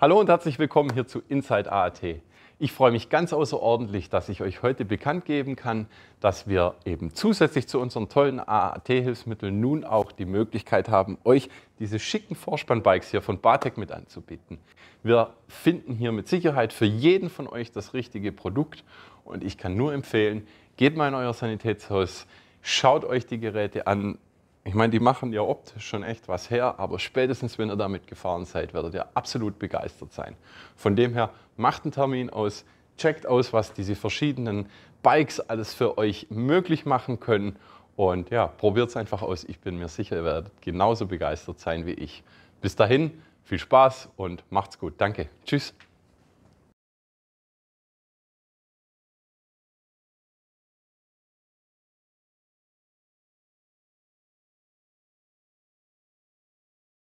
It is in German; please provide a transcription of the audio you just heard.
Hallo und herzlich willkommen hier zu Inside AAT. Ich freue mich ganz außerordentlich, dass ich euch heute bekannt geben kann, dass wir eben zusätzlich zu unseren tollen AAT-Hilfsmitteln nun auch die Möglichkeit haben, euch diese schicken Vorspannbikes hier von Bartek mit anzubieten. Wir finden hier mit Sicherheit für jeden von euch das richtige Produkt und ich kann nur empfehlen, geht mal in euer Sanitätshaus, schaut euch die Geräte an, ich meine, die machen ja optisch schon echt was her, aber spätestens, wenn ihr damit gefahren seid, werdet ihr absolut begeistert sein. Von dem her, macht einen Termin aus, checkt aus, was diese verschiedenen Bikes alles für euch möglich machen können und ja, probiert es einfach aus. Ich bin mir sicher, ihr werdet genauso begeistert sein wie ich. Bis dahin, viel Spaß und macht's gut. Danke. Tschüss.